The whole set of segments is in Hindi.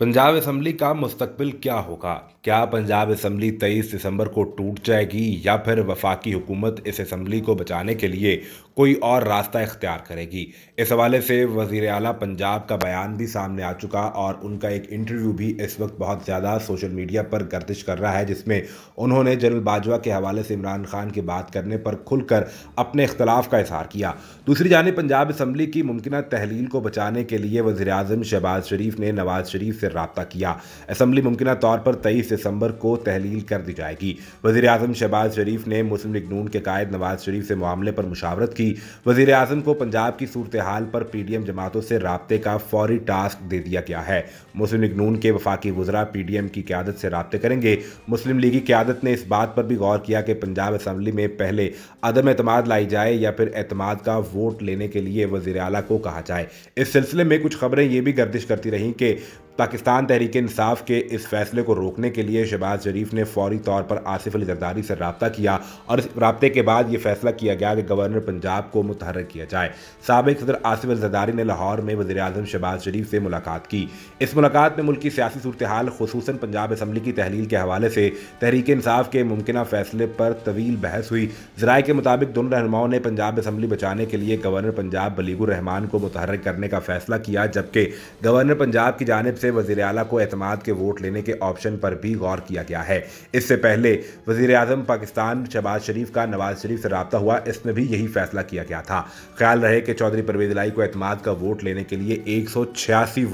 पंजाब असम्बली का मुस्तबिल क्या होगा क्या पंजाब असम्बली 23 दिसंबर को टूट जाएगी या फिर वफाकी हुकूमत इस असम्बली को बचाने के लिए कोई और रास्ता इख्तियार करेगी इस हवाले से वजीर अला पंजाब का बयान भी सामने आ चुका और उनका एक इंटरव्यू भी इस वक्त बहुत ज़्यादा सोशल मीडिया पर गर्दिश कर रहा है जिसमें उन्होंने जनरल बाजवा के हवाले से इमरान खान की बात करने पर खुलकर अपने इख्तलाफ का इजहार किया दूसरी जानब पंजाब इसम्बली की मुमकिन तहलील को बचाने के लिए वजी अजम शहबाज शरीफ ने नवाज शरीफ से रबता किया इसम्बली मुमकिन तौर पर तेईस दिसंबर को तहलील कर दी जाएगी वजी अजम शहबाज शरीफ ने मुस्लिम लीग नून के कायद नवाज शरीफ से मामले पर मुशावरत की थी वजीर अजम को पंजाब की सूरत हाल पर पी डी एम जमातों से रबते का फौरी टास्क दे दिया गया है मुस्लिम लीग नून के वफाकी गुजरा पी डी एम की क्यादत से रबते करेंगे मुस्लिम लीग की क्यादत ने इस बात पर भी गौर किया कि पंजाब असम्बली में पहले अदम अतमाद लाई जाए या फिर अतमाद का वोट लेने के लिए वजीर अला को कहा जाए इस सिलसिले में कुछ खबरें ये भी गर्दिश करती रहीं कि पाकिस्तान तहरीक इंसाफ के इस फैसले को रोकने के लिए शहबाज शरीफ ने फौरी तौर पर आसिफ अली जरदारी से रबता किया और इस रबते के बाद ये फैसला किया गया कि गवर्नर पंजाब को मुतहर किया जाए सबक सदर आसिफ अली जरदारी ने लाहौर में वजी अजम शहबाज शरीफ से मुलाकात की इस मुलाकात में मुल्क की सियासी सूरत हाल खसूस पंजाब असम्बली की तहलील के हवाले से तहरीक इंसाफ के मुमकिन फैसले पर तवील बहस हुई जराए के मुताबिक दोनों रहनुमाओं ने पंजाब असम्बली बचाने के लिए गवर्नर पंजाब बलीगुर रहमान को मुतहर करने का फैसला किया जबकि गवर्नर पंजाब की जानब से से वजीर अला को अतमाद के वोट लेने के ऑप्शन पर भी गौर किया गया है इससे पहले वजीर अजम पाकिस्तान शहबाज शरीफ का नवाज शरीफ से रबता हुआ इसमें भी यही फैसला किया गया था ख्याल रहे कि चौधरी परवेज लाई को अतमाद का वोट लेने के लिए एक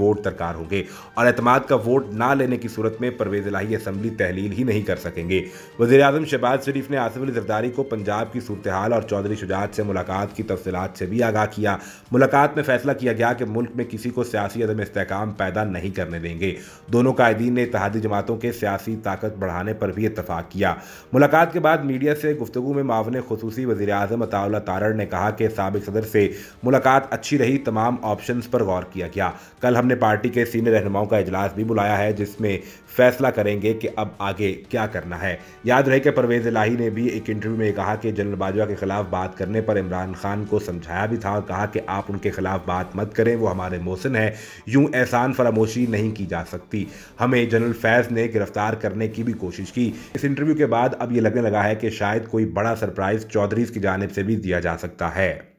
वोट दरकार होंगे और अतमाद का वोट ना लेने की सूरत में परवेज लाही असम्बली तहलील ही नहीं कर सकेंगे वजीर अजम शहबाज शरीफ ने आसिफ अली जरदारी को पंजाब की सूरत हाल और चौधरी शुजात से मुलाकात की तफसलत से भी आगाह किया मुलाकात में फैसला किया गया कि मुल्क में किसी को सियासी अदम इसकाम पैदा नहीं कर चलने देंगे दोनों कायदीन ने इतिहादी जमातों के सियासी ताकत बढ़ाने पर भी इतफाक किया मुलाकात के बाद मीडिया से गुफ्तु में मावन खसूसी वजी अजम अताउल्ला तारड़ ने कहा कि सबक सदर से मुलाकात अच्छी रही तमाम ऑप्शन पर गौर किया गया कल हमने पार्टी के सीनियर रहनुमाओं का इजलास भी बुलाया है जिसमें फैसला करेंगे कि अब आगे क्या करना है याद रहे कि परवेज इलाही ने भी एक इंटरव्यू में कहा कि जनरल बाजवा के खिलाफ बात करने पर इमरान खान को समझाया भी था और कहा कि आप उनके खिलाफ बात मत करें वो हमारे मोहसिन हैं यूं एहसान फरामोशी नहीं की जा सकती हमें जनरल फैज ने गिरफ्तार करने की भी कोशिश की इस इंटरव्यू के बाद अब ये लगने लगा है कि शायद कोई बड़ा सरप्राइज चौधरी की जानब से भी दिया जा सकता है